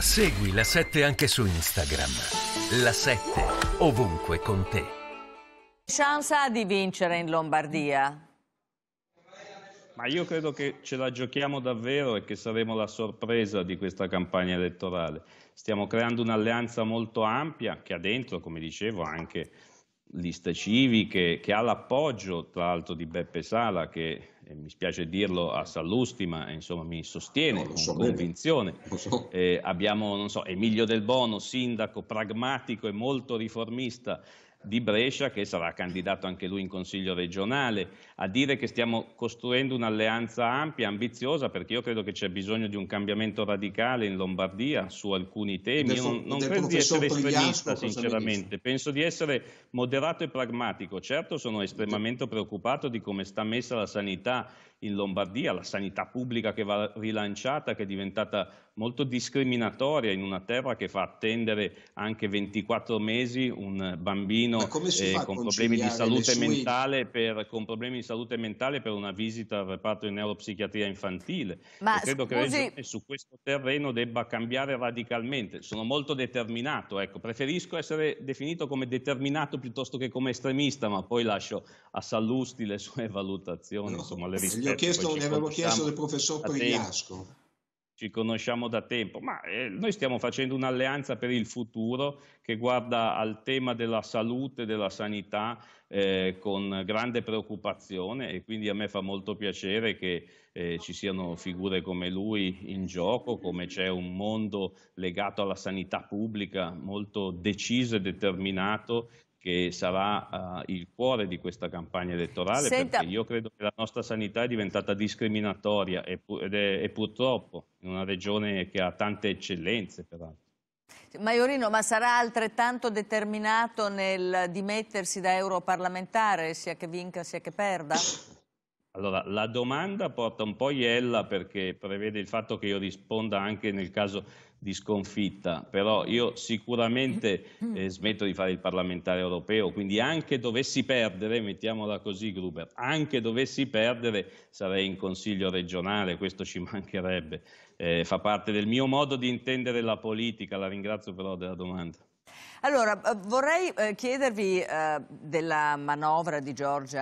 Segui la 7 anche su Instagram. La 7 ovunque con te. Chance di vincere in Lombardia? Ma io credo che ce la giochiamo davvero e che saremo la sorpresa di questa campagna elettorale. Stiamo creando un'alleanza molto ampia che ha dentro, come dicevo, anche liste civiche, che ha l'appoggio tra l'altro di Beppe Sala che mi spiace dirlo, a Sallusti, ma insomma mi sostiene no, con so convinzione. So. Eh, abbiamo so, Emilio Del Bono, sindaco pragmatico e molto riformista, di Brescia, che sarà candidato anche lui in Consiglio regionale, a dire che stiamo costruendo un'alleanza ampia, ambiziosa, perché io credo che c'è bisogno di un cambiamento radicale in Lombardia su alcuni temi. Io non, non credo di essere estremista, sinceramente, penso di essere moderato e pragmatico. Certo sono estremamente preoccupato di come sta messa la sanità in Lombardia, la sanità pubblica che va rilanciata, che è diventata molto discriminatoria in una terra che fa attendere anche 24 mesi un bambino cittadino eh, con, problemi di salute mentale per, con problemi di salute mentale per una visita al reparto di neuropsichiatria infantile. Ma e credo scusi... che Regione su questo terreno debba cambiare radicalmente. Sono molto determinato, ecco. preferisco essere definito come determinato piuttosto che come estremista, ma poi lascio a Sallusti le sue valutazioni. No. Insomma, le rispetto, gli ho chiesto, ne avevo chiesto del professor Periasco ci conosciamo da tempo, ma eh, noi stiamo facendo un'alleanza per il futuro che guarda al tema della salute, della sanità eh, con grande preoccupazione e quindi a me fa molto piacere che eh, ci siano figure come lui in gioco, come c'è un mondo legato alla sanità pubblica molto deciso e determinato che sarà uh, il cuore di questa campagna elettorale, Senta... perché io credo che la nostra sanità è diventata discriminatoria e, pu- ed è, e purtroppo in una regione che ha tante eccellenze peraltro. Maiorino, ma sarà altrettanto determinato nel dimettersi da europarlamentare, sia che vinca sia che perda? Allora, la domanda porta un po' iella perché prevede il fatto che io risponda anche nel caso di sconfitta, però io sicuramente eh, smetto di fare il parlamentare europeo, quindi anche dovessi perdere, mettiamola così Gruber, anche dovessi perdere sarei in consiglio regionale, questo ci mancherebbe, eh, fa parte del mio modo di intendere la politica, la ringrazio però della domanda. Allora, vorrei eh, chiedervi eh, della manovra di Giorgia.